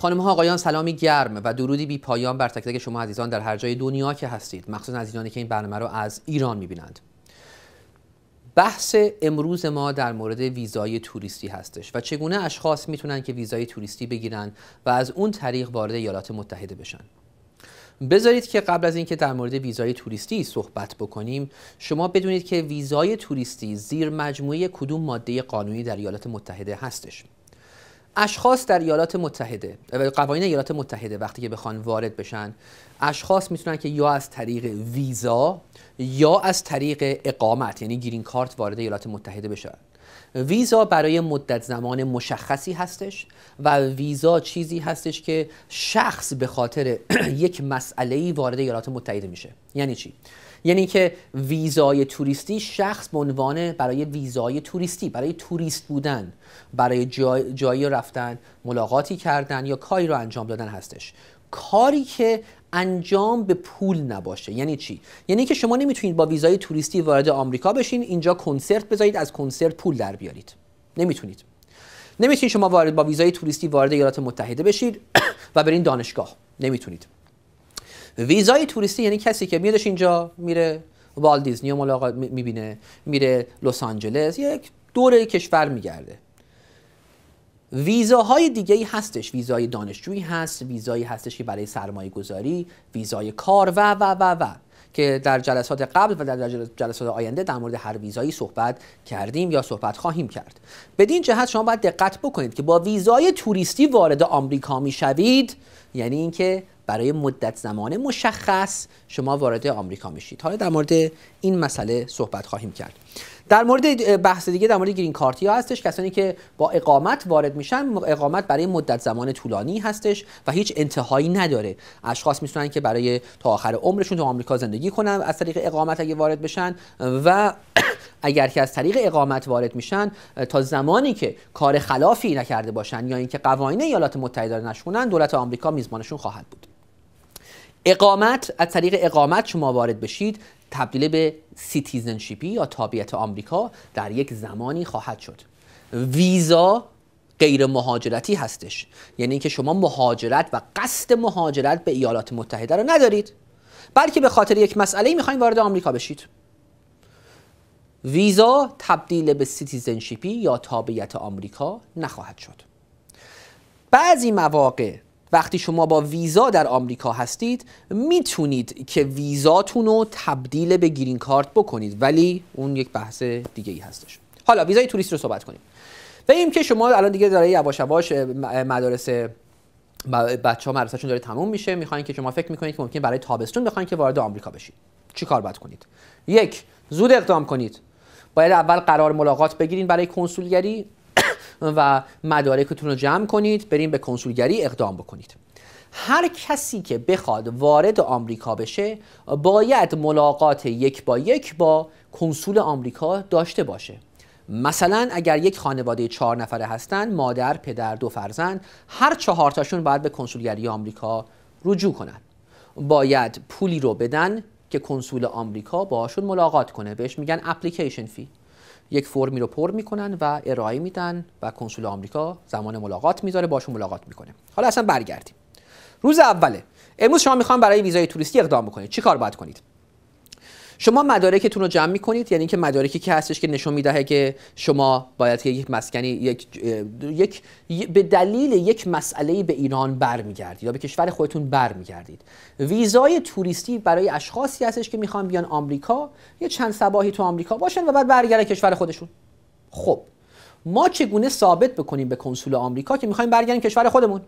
خانم ها آقایان سلامی گرم و درودی بی پایان بر تک تک شما عزیزان در هر جای دنیا که هستید مخصوصا عزیزانی که این برنامه رو از ایران میبینند بحث امروز ما در مورد ویزای توریستی هستش و چگونه اشخاص میتونن که ویزای توریستی بگیرن و از اون طریق وارد ایالات متحده بشن بذارید که قبل از اینکه در مورد ویزای توریستی صحبت بکنیم شما بدونید که ویزای توریستی زیر مجموعه کدوم ماده قانونی در ایالات متحده هستش اشخاص در ایالات متحده قوانین ایالات متحده وقتی که بخوان وارد بشن اشخاص میتونن که یا از طریق ویزا یا از طریق اقامت یعنی گرین کارت وارد ایالات متحده بشن ویزا برای مدت زمان مشخصی هستش و ویزا چیزی هستش که شخص به خاطر یک مسئله وارد ایالات متحده میشه یعنی چی یعنی که ویزای توریستی شخص به عنوان برای ویزای توریستی برای توریست بودن برای جای، جایی رفتن ملاقاتی کردن یا کاری رو انجام دادن هستش کاری که انجام به پول نباشه یعنی چی یعنی که شما نمیتونید با ویزای توریستی وارد آمریکا بشین اینجا کنسرت بذارید از کنسرت پول در بیارید نمیتونید نمیتونید شما وارد با ویزای توریستی وارد ایالات متحده بشید و برین دانشگاه نمیتونید ویزای توریستی یعنی کسی که میادش اینجا میره رو ملاقات میبینه میره لس آنجلس یک دوره کشور میگرده ویزاهای دیگه ای هستش ویزای دانشجویی هست ویزایی هستش که برای سرمایه گذاری ویزای کار و و و و که در جلسات قبل و در جلسات آینده در مورد هر ویزایی صحبت کردیم یا صحبت خواهیم کرد بدین جهت شما باید دقت بکنید که با ویزای توریستی وارد آمریکا میشوید یعنی اینکه برای مدت زمان مشخص شما وارد آمریکا میشید حالا در مورد این مسئله صحبت خواهیم کرد در مورد بحث دیگه در مورد گرین کارتی ها هستش کسانی که با اقامت وارد میشن اقامت برای مدت زمان طولانی هستش و هیچ انتهایی نداره اشخاص میتونن که برای تا آخر عمرشون تو آمریکا زندگی کنن از طریق اقامت اگه وارد بشن و اگر که از طریق اقامت وارد میشن تا زمانی که کار خلافی نکرده باشن یا اینکه قوانین ایالات متحده رو نشونن دولت آمریکا میزبانشون خواهد بود اقامت از طریق اقامت شما وارد بشید تبدیل به سیتیزنشیپی یا تابعیت آمریکا در یک زمانی خواهد شد ویزا غیر مهاجرتی هستش یعنی اینکه شما مهاجرت و قصد مهاجرت به ایالات متحده رو ندارید بلکه به خاطر یک مسئله میخواین وارد آمریکا بشید ویزا تبدیل به سیتیزنشیپی یا تابعیت آمریکا نخواهد شد بعضی مواقع وقتی شما با ویزا در آمریکا هستید میتونید که ویزاتون رو تبدیل به گرین کارت بکنید ولی اون یک بحث دیگه ای هستش حالا ویزای توریست رو صحبت کنیم ببینیم که شما الان دیگه داره یواش یواش مدارس بچه ها داره تموم میشه میخواین که شما فکر میکنید که ممکن برای تابستون بخواین که وارد آمریکا بشید چی کار باید کنید یک زود اقدام کنید باید اول قرار ملاقات بگیرید برای کنسولگری و مدارکتون رو جمع کنید بریم به کنسولگری اقدام بکنید هر کسی که بخواد وارد آمریکا بشه باید ملاقات یک با یک با کنسول آمریکا داشته باشه مثلا اگر یک خانواده چهار نفره هستن مادر پدر دو فرزند هر چهار تاشون باید به کنسولگری آمریکا رجوع کنند باید پولی رو بدن که کنسول آمریکا باشون ملاقات کنه بهش میگن اپلیکیشن فی یک فرمی رو پر میکنن و ارائه میدن و کنسول آمریکا زمان ملاقات میذاره باشون ملاقات میکنه حالا اصلا برگردیم روز اوله امروز شما میخوام برای ویزای توریستی اقدام بکنید چی کار باید کنید شما مدارکتون رو جمع میکنید یعنی اینکه مدارکی که هستش که نشون میدهه که شما باید یک مسکنی یک, یک به دلیل یک مسئله به ایران برمیگردید یا به کشور خودتون برمیگردید ویزای توریستی برای اشخاصی هستش که میخوان بیان آمریکا یه چند سباهی تو آمریکا باشن و بعد برگردن کشور خودشون خب ما چگونه ثابت بکنیم به کنسول آمریکا که میخوایم برگردیم کشور خودمون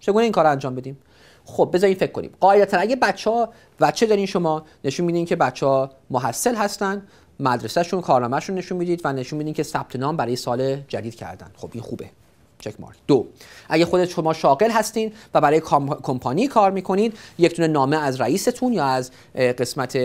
چگونه این کار انجام بدیم خب بذارین فکر کنیم قاعدتا اگه بچه ها بچه دارین شما نشون میدین که بچه ها محصل هستن مدرسهشون کارنامهشون نشون میدید و نشون میدین که ثبت نام برای سال جدید کردن خب این خوبه چک مارک دو اگه خودت شما شاغل هستین و برای کمپانی کار میکنین یک دونه نامه از رئیستون یا از قسمت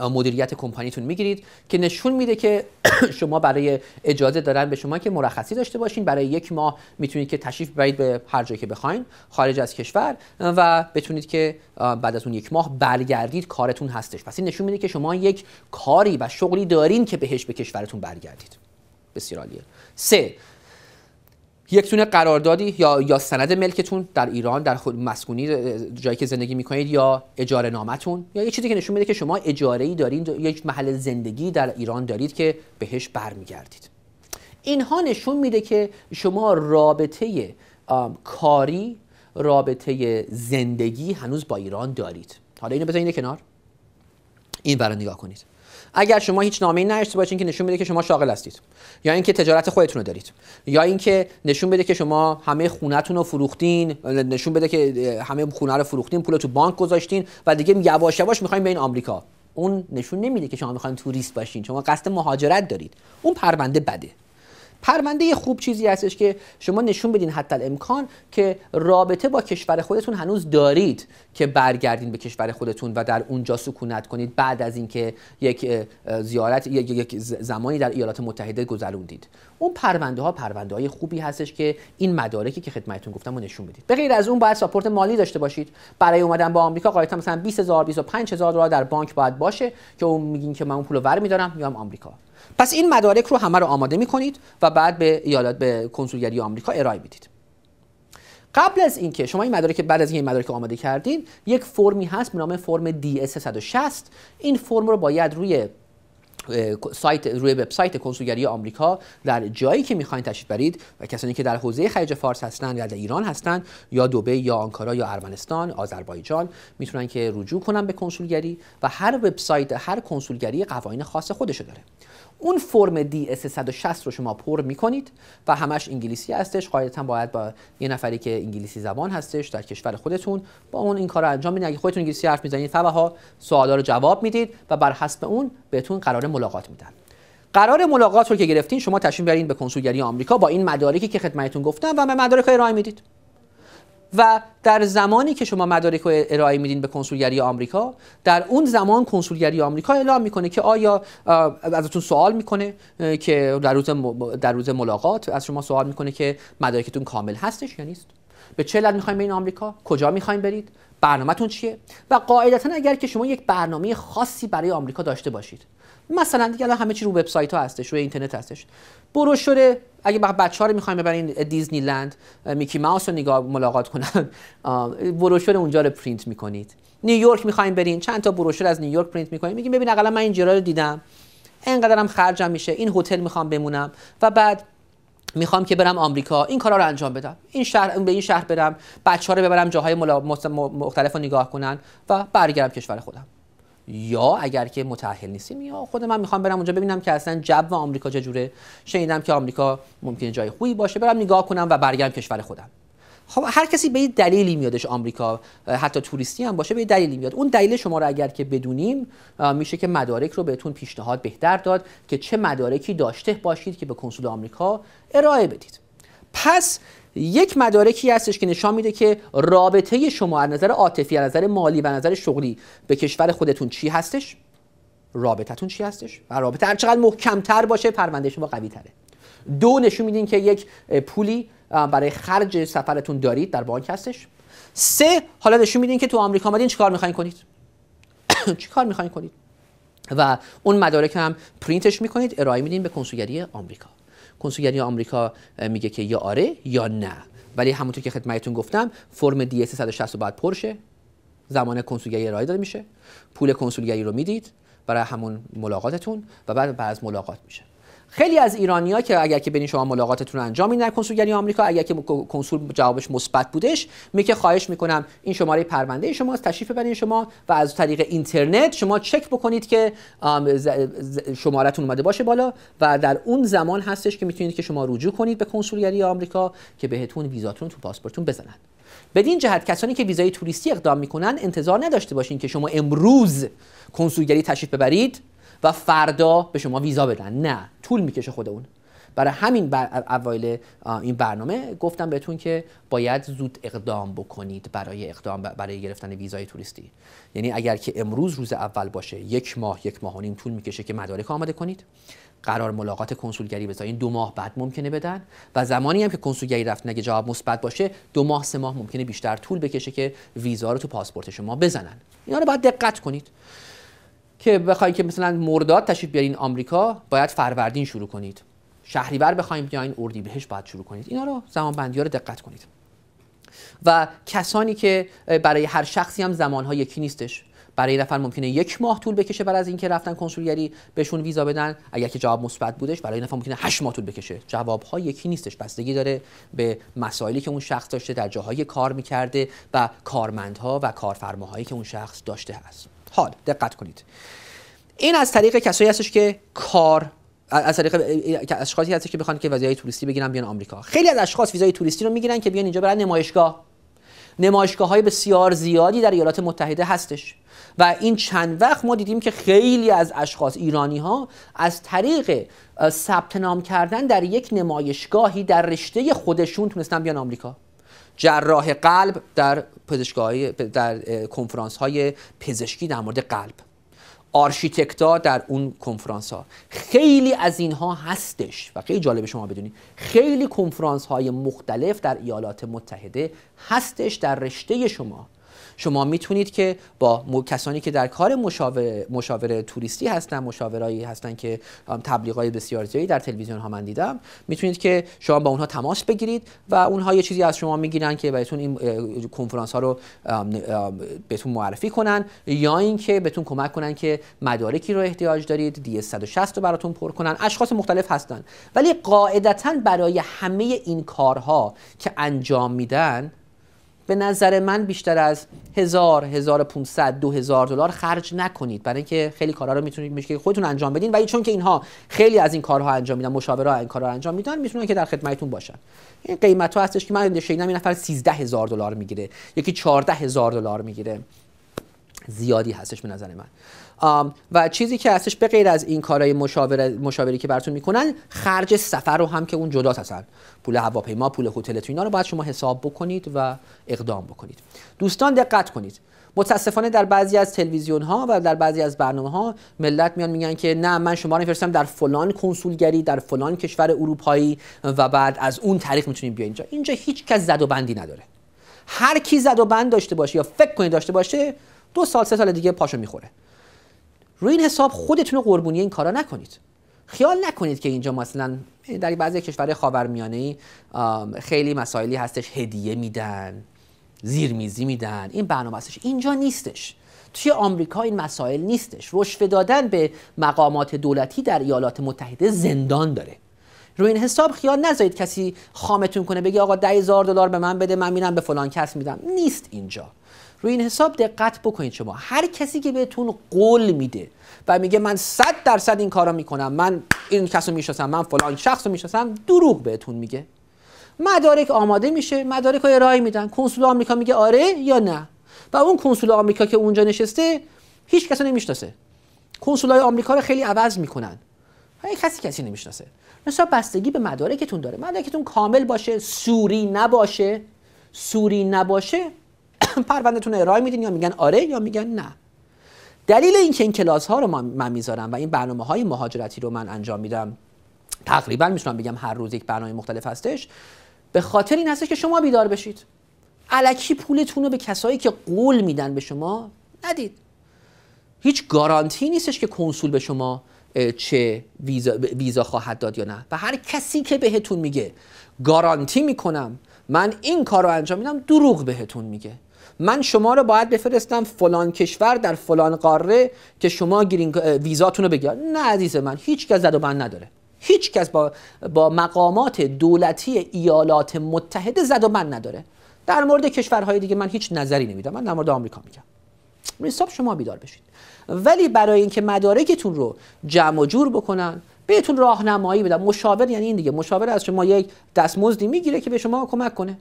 مدیریت کمپانیتون میگیرید که نشون میده که شما برای اجازه دارن به شما که مرخصی داشته باشین برای یک ماه میتونید که تشریف برید به هر جایی که بخواین خارج از کشور و بتونید که بعد از اون یک ماه برگردید کارتون هستش پس این نشون میده که شما یک کاری و شغلی دارین که بهش به کشورتون برگردید بسیار عالیه سه یک تونه قراردادی یا یا سند ملکتون در ایران در خود مسکونی جایی که زندگی میکنید یا اجاره نامتون یا یه چیزی که نشون میده که شما اجاره ای دارید یک محل زندگی در ایران دارید که بهش برمیگردید اینها نشون میده که شما رابطه کاری رابطه زندگی هنوز با ایران دارید حالا اینو بذارید کنار این برای نگاه کنید اگر شما هیچ نامه‌ای نداشته باشین که نشون بده که شما شاغل هستید یا اینکه تجارت خودتون رو دارید یا اینکه نشون بده که شما همه خونتون رو فروختین نشون بده که همه خونه رو فروختین پول تو بانک گذاشتین و دیگه یواش یواش میخوایم به این آمریکا اون نشون نمیده که شما میخواین توریست باشین شما قصد مهاجرت دارید اون پرونده بده پرونده خوب چیزی هستش که شما نشون بدین حتی امکان که رابطه با کشور خودتون هنوز دارید که برگردین به کشور خودتون و در اونجا سکونت کنید بعد از اینکه یک زیارت یک زمانی در ایالات متحده گذروندید اون پرونده ها پرونده های خوبی هستش که این مدارکی که خدمتتون گفتم رو نشون بدید به غیر از اون باید ساپورت مالی داشته باشید برای اومدن با آمریکا قاعدتا مثلا 20000 25000 دلار در بانک باید باشه که اون میگین که من اون پول رو میدارم میام آمریکا پس این مدارک رو همه رو آماده می و بعد به ایالات به کنسولگری آمریکا ارائه میدید قبل از اینکه شما این مدارک بعد از این مدارک آماده کردین یک فرمی هست به نام فرم DS 160 این فرم رو باید روی سایت روی وبسایت کنسولگری آمریکا در جایی که میخواین تشریف برید و کسانی که در حوزه خلیج فارس هستند یا در ایران هستند یا دبی یا آنکارا یا ارمنستان آذربایجان میتونن که رجوع کنن به کنسولگری و هر وبسایت هر کنسولگری قوانین خاص خودشو داره اون فرم اس 160 رو شما پر میکنید و همش انگلیسی هستش قاعدتا باید با یه نفری که انگلیسی زبان هستش در کشور خودتون با اون این کار رو انجام بدید اگه خودتون انگلیسی حرف میزنید ها سوالا رو جواب میدید و بر حسب اون بهتون قرار ملاقات میدن قرار ملاقات رو که گرفتین شما تشریف برین به کنسولگری آمریکا با این مدارکی که خدمتتون گفتم و به مدارک ارائه میدید و در زمانی که شما مدارک رو ارائه میدین به کنسولگری آمریکا در اون زمان کنسولگری آمریکا اعلام میکنه که آیا ازتون سوال میکنه که در روز در روز ملاقات از شما سوال میکنه که مدارکتون کامل هستش یا نیست به چه علت میخوایم این آمریکا کجا میخوایم برید برنامهتون چیه و قاعدتا اگر که شما یک برنامه خاصی برای آمریکا داشته باشید مثلا دیگه الان همه چی رو وبسایت ها هستش روی اینترنت هستش بروشور اگه بچه ها رو میخوایم ببرین دیزنی لند میکی ماوس رو نگاه ملاقات کنن بروشور اونجا رو پرینت میکنید نیویورک میخوایم برین چند تا بروشور از نیویورک پرینت میکنیم میگیم ببین اقلا من این جرا رو دیدم اینقدرم خرجم میشه این هتل میخوام بمونم و بعد میخوام که برم آمریکا این کارا رو انجام بدم این شهر به این شهر برم بچه رو ببرم جاهای مختلف نگاه کنن و برگردم کشور خودم یا اگر که متأهل نیستیم یا خود من میخوام برم اونجا ببینم که اصلا جو آمریکا چجوره شنیدم که آمریکا ممکنه جای خوبی باشه برم نگاه کنم و برگردم کشور خودم خب هر کسی به یه دلیلی میادش آمریکا حتی توریستی هم باشه به یه دلیلی میاد اون دلیل شما رو اگر که بدونیم میشه که مدارک رو بهتون پیشنهاد بهتر داد که چه مدارکی داشته باشید که به کنسول آمریکا ارائه بدید پس یک مدارکی هستش که نشان میده که رابطه شما از نظر عاطفی از نظر مالی و نظر شغلی به کشور خودتون چی هستش رابطتون چی هستش و رابطه هر چقدر محکمتر باشه پرونده شما قوی تره دو نشون میدین که یک پولی برای خرج سفرتون دارید در بانک هستش سه حالا نشون میدین که تو آمریکا آمدین چیکار میخواین کنید چیکار میخواین کنید و اون مدارک هم پرینتش میکنید ارائه میدین به کنسولگری آمریکا کنسولگری آمریکا میگه که یا آره یا نه ولی همونطور که خدمتتون گفتم فرم دی 160 بعد پرشه زمان کنسولگری ارائه داده میشه پول کنسولگری رو میدید برای همون ملاقاتتون و بعد بعد از ملاقات میشه خیلی از ایرانیا که اگر که برین شما ملاقاتتون رو انجام میدن کنسولگری آمریکا اگر که کنسول جوابش مثبت بودش میگه خواهش میکنم این شماره پرونده شما تشریف ببرین شما و از طریق اینترنت شما چک بکنید که شمارتون اومده باشه بالا و در اون زمان هستش که میتونید که شما رجوع کنید به کنسولگری آمریکا که بهتون ویزاتون تو پاسپورتتون بزنن بدین جهت کسانی که ویزای توریستی اقدام میکنن انتظار نداشته باشین که شما امروز کنسولگری تشریف ببرید و فردا به شما ویزا بدن نه طول میکشه خود اون برای همین بر اوایل این برنامه گفتم بهتون که باید زود اقدام بکنید برای اقدام برای گرفتن ویزای توریستی یعنی اگر که امروز روز اول باشه یک ماه یک ماه و نیم طول میکشه که مدارک آماده کنید قرار ملاقات کنسولگری بذارین دو ماه بعد ممکنه بدن و زمانی هم که کنسولگری رفت نگه جواب مثبت باشه دو ماه سه ماه ممکنه بیشتر طول بکشه که ویزا رو تو پاسپورت شما بزنن اینا رو باید دقت کنید که بخواید که مثلا مرداد تشریف بیارین آمریکا باید فروردین شروع کنید شهریور بخوایم بیاین اردیبهشت باید شروع کنید اینا رو زمان بندی ها رو دقت کنید و کسانی که برای هر شخصی هم زمان ها یکی نیستش برای نفر ممکنه یک ماه طول بکشه برای از اینکه رفتن کنسولگری بهشون ویزا بدن اگر که جواب مثبت بودش برای نفر ممکنه 8 ماه طول بکشه جواب ها یکی نیستش بستگی داره به مسائلی که اون شخص داشته در جاهای کار میکرده و کارمندها و کارفرماهایی که اون شخص داشته هست حال دقت کنید این از طریق کسایی هستش که کار از طریق اشخاصی هستش که بخوان که ویزای توریستی بگیرن بیان آمریکا خیلی از اشخاص ویزای توریستی رو میگیرن که بیان اینجا برن نمایشگاه نمایشگاه های بسیار زیادی در ایالات متحده هستش و این چند وقت ما دیدیم که خیلی از اشخاص ایرانی ها از طریق ثبت نام کردن در یک نمایشگاهی در رشته خودشون تونستن بیان آمریکا جراح قلب در پزشکای در کنفرانس های پزشکی در مورد قلب آرشیتکتا در اون کنفرانس ها خیلی از اینها هستش و خیلی جالب شما بدونید خیلی کنفرانس های مختلف در ایالات متحده هستش در رشته شما شما میتونید که با کسانی که در کار مشاور مشاوره توریستی هستن مشاورایی هستن که تبلیغای بسیار زیادی در تلویزیون ها من دیدم میتونید که شما با اونها تماس بگیرید و اونها یه چیزی از شما میگیرن که بهتون این کنفرانس ها رو بهتون معرفی کنن یا اینکه بهتون کمک کنن که مدارکی رو احتیاج دارید دی 160 رو براتون پر کنن اشخاص مختلف هستن ولی قاعدتا برای همه این کارها که انجام میدن به نظر من بیشتر از 1000 1500 2000 دلار خرج نکنید برای اینکه خیلی کارها رو میتونید که خودتون انجام بدین ولی چون که اینها خیلی از این کارها انجام میدن مشاوره این کارها انجام میدن میتونن که در خدمتتون باشن این قیمت ها هستش که من شنیدم این نفر 13000 دلار میگیره یکی هزار دلار میگیره زیادی هستش به نظر من و چیزی که هستش به غیر از این کارهای مشاوره مشاوری که براتون میکنن خرج سفر رو هم که اون جدا هستن پول هواپیما پول هتل تو اینا رو باید شما حساب بکنید و اقدام بکنید دوستان دقت کنید متاسفانه در بعضی از تلویزیون ها و در بعضی از برنامه ها ملت میان میگن که نه من شما رو میفرستم در فلان کنسولگری در فلان کشور اروپایی و بعد از اون طریق میتونیم بیا اینجا اینجا هیچ کس زد و بندی نداره هر کی زد و بند داشته باشه یا فکر کنید داشته باشه دو سال سه سال دیگه پاشو میخوره روی این حساب خودتون قربونی این کارا نکنید خیال نکنید که اینجا مثلا در بعضی کشورهای خاورمیانه خیلی مسائلی هستش هدیه میدن زیرمیزی میدن این برنامه هستش اینجا نیستش توی آمریکا این مسائل نیستش رشوه دادن به مقامات دولتی در ایالات متحده زندان داره روی این حساب خیال نذارید کسی خامتون کنه بگی آقا ده دلار به من بده من میرم به فلان کس میدم نیست اینجا روی این حساب دقت بکنید شما هر کسی که بهتون قول میده و میگه من 100 درصد این کارا میکنم من این کسو میشناسم من فلان شخصو میشناسم دروغ بهتون میگه مدارک آماده میشه مدارک رو ارائه میدن کنسول آمریکا میگه آره یا نه و اون کنسول آمریکا که اونجا نشسته هیچ کسی نمیشناسه کنسولای آمریکا رو خیلی عوض میکنن هیچ کسی کسی نمیشناسه مثلا بستگی به مدارکتون داره مدارکتون کامل باشه سوری نباشه سوری نباشه پروندهتون رو ارائه میدین یا میگن آره یا میگن نه دلیل اینکه این کلاس ها رو من میذارم و این برنامه های مهاجرتی رو من انجام میدم تقریبا میتونم بگم هر روز یک برنامه مختلف هستش به خاطر این هستش که شما بیدار بشید علکی پولتون رو به کسایی که قول میدن به شما ندید هیچ گارانتی نیستش که کنسول به شما چه ویزا, ویزا خواهد داد یا نه و هر کسی که بهتون میگه گارانتی میکنم من این کار رو انجام میدم دروغ بهتون میگه من شما رو باید بفرستم فلان کشور در فلان قاره که شما گیرین ویزاتون رو بگیرید نه عزیز من هیچ کس زد و بند نداره هیچ کس با, با مقامات دولتی ایالات متحده زد و بند نداره در مورد کشورهای دیگه من هیچ نظری نمیدم من در مورد آمریکا میگم حساب شما بیدار بشید ولی برای اینکه مدارکتون رو جمع و جور بکنن بهتون راهنمایی بدم مشاور یعنی این دیگه مشاور از شما یک دستمزدی میگیره که به شما کمک کنه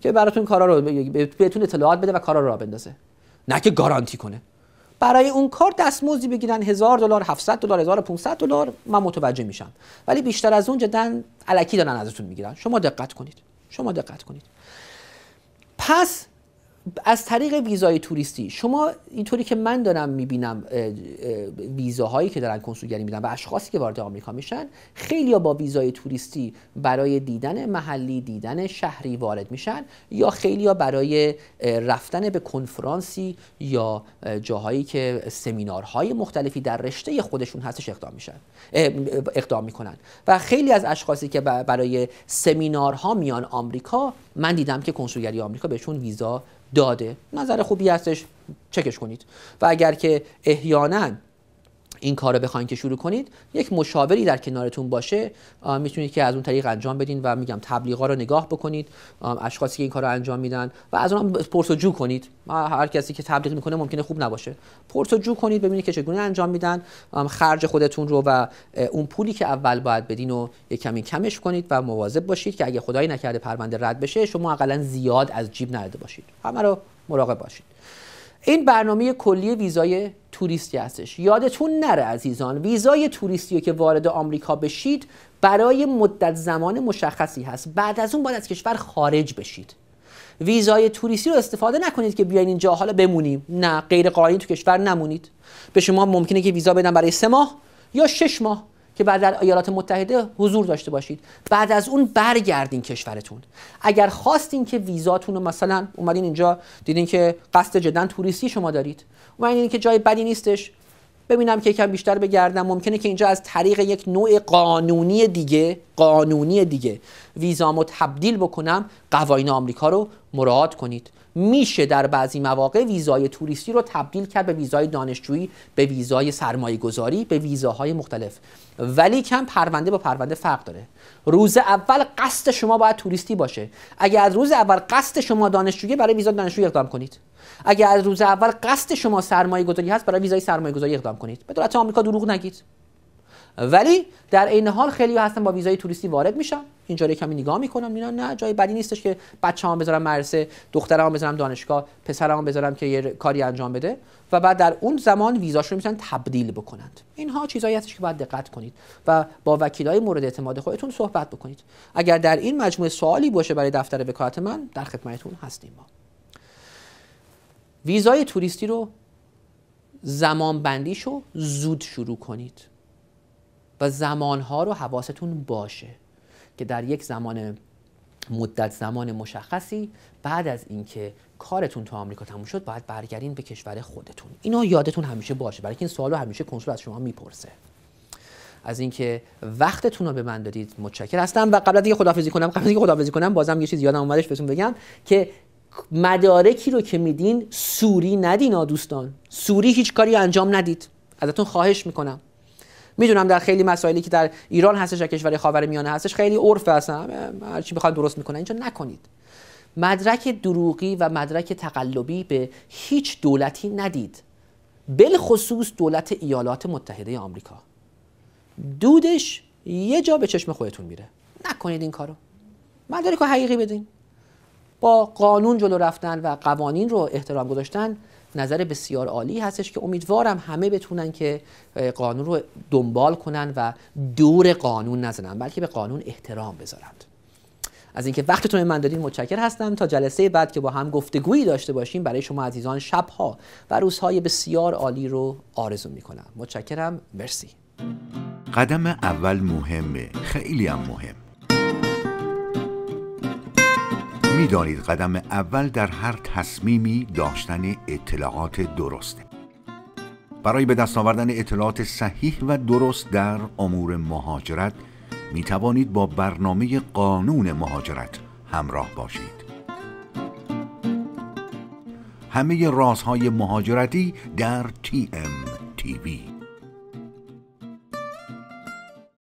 که براتون کارا رو بهتون اطلاعات بده و کارا رو را بندازه نه که گارانتی کنه برای اون کار دستمزدی بگیرن هزار دلار 700 دلار 1500 دلار من متوجه میشم ولی بیشتر از اون جدا الکی دارن ازتون میگیرن شما دقت کنید شما دقت کنید پس از طریق ویزای توریستی شما اینطوری که من دارم میبینم ویزاهایی که دارن کنسولگری میدن و اشخاصی که وارد آمریکا میشن خیلی با ویزای توریستی برای دیدن محلی دیدن شهری وارد میشن یا خیلی ها برای رفتن به کنفرانسی یا جاهایی که سمینارهای مختلفی در رشته خودشون هستش اقدام میشن اقدام میکنن و خیلی از اشخاصی که برای سمینارها میان آمریکا من دیدم که کنسولگری آمریکا بهشون ویزا داده نظر خوبی هستش چکش کنید و اگر که احیانا این کار رو بخواین که شروع کنید یک مشاوری در کنارتون باشه میتونید که از اون طریق انجام بدین و میگم تبلیغا رو نگاه بکنید اشخاصی که این کار رو انجام میدن و از اونم جو کنید هر کسی که تبلیغ میکنه ممکنه خوب نباشه جو کنید ببینید که چگونه انجام میدن خرج خودتون رو و اون پولی که اول باید بدین رو یک کمی کمش کنید و مواظب باشید که اگه خدای نکرده پرونده رد بشه شما حداقل زیاد از جیب نرده باشید همه رو مراقب باشید این برنامه کلی ویزای توریستی هستش یادتون نره عزیزان ویزای توریستی که وارد آمریکا بشید برای مدت زمان مشخصی هست بعد از اون باید از کشور خارج بشید ویزای توریستی رو استفاده نکنید که بیاین اینجا حالا بمونیم نه غیر قانونی تو کشور نمونید به شما ممکنه که ویزا بدن برای سه ماه یا شش ماه که بعد در ایالات متحده حضور داشته باشید بعد از اون برگردین کشورتون اگر خواستین که ویزاتون رو مثلا اومدین اینجا دیدین که قصد جدا توریستی شما دارید اومدین که جای بدی نیستش ببینم که یکم بیشتر بگردم ممکنه که اینجا از طریق یک نوع قانونی دیگه قانونی دیگه ویزامو تبدیل بکنم قوانین آمریکا رو مراعات کنید میشه در بعضی مواقع ویزای توریستی رو تبدیل کرد به ویزای دانشجویی به ویزای سرمایه گذاری به ویزاهای مختلف ولی کم پرونده با پرونده فرق داره روز اول قصد شما باید توریستی باشه اگر از روز اول قصد شما دانشجویی برای ویزای دانشجویی اقدام کنید اگر از روز اول قصد شما سرمایه گذاری هست برای ویزای سرمایه گذاری اقدام کنید به دولت آمریکا دروغ نگید ولی در عین حال خیلی هستن با ویزای توریستی وارد میشن اینجا رو کمی نگاه میکنم اینا نه جای بدی نیستش که بچه‌هام بذارم مدرسه دخترام بذارم دانشگاه پسرام بذارم که یه کاری انجام بده و بعد در اون زمان ویزاش رو میتونن تبدیل بکنند اینها چیزایی هستش که باید دقت کنید و با وکیلای مورد اعتماد خودتون صحبت بکنید اگر در این مجموعه سوالی باشه برای دفتر وکالت من در خدمتتون هستیم ما ویزای توریستی رو زمان بندیش رو زود شروع کنید و زمانها رو حواستون باشه که در یک زمان مدت زمان مشخصی بعد از اینکه کارتون تو آمریکا تموم شد باید برگردین به کشور خودتون اینا یادتون همیشه باشه برای این سوال همیشه کنسول از شما میپرسه از اینکه وقتتون رو به من دادید متشکر هستم و قبل از اینکه خدافظی کنم قبل از اینکه خدافظی کنم بازم یه چیز یادم اومدش بهتون بگم که مدارکی رو که میدین سوری ندین دوستان سوری هیچ کاری انجام ندید ازتون خواهش میکنم میدونم در خیلی مسائلی که در ایران هستش و کشور خاورمیانه هستش خیلی عرف هستن هر چی بخواد درست میکنن اینجا نکنید مدرک دروغی و مدرک تقلبی به هیچ دولتی ندید بلخصوص دولت ایالات متحده آمریکا دودش یه جا به چشم خودتون میره نکنید این کارو مدارک حقیقی بدین با قانون جلو رفتن و قوانین رو احترام گذاشتن نظر بسیار عالی هستش که امیدوارم همه بتونن که قانون رو دنبال کنن و دور قانون نزنن بلکه به قانون احترام بذارند از اینکه وقتتون من دادین متشکر هستم تا جلسه بعد که با هم گفتگویی داشته باشیم برای شما عزیزان شبها و روزهای بسیار عالی رو آرزو میکنم متشکرم مرسی قدم اول مهمه خیلی هم مهم میدانید قدم اول در هر تصمیمی داشتن اطلاعات درسته برای به دست آوردن اطلاعات صحیح و درست در امور مهاجرت می توانید با برنامه قانون مهاجرت همراه باشید همه رازهای مهاجرتی در TMTV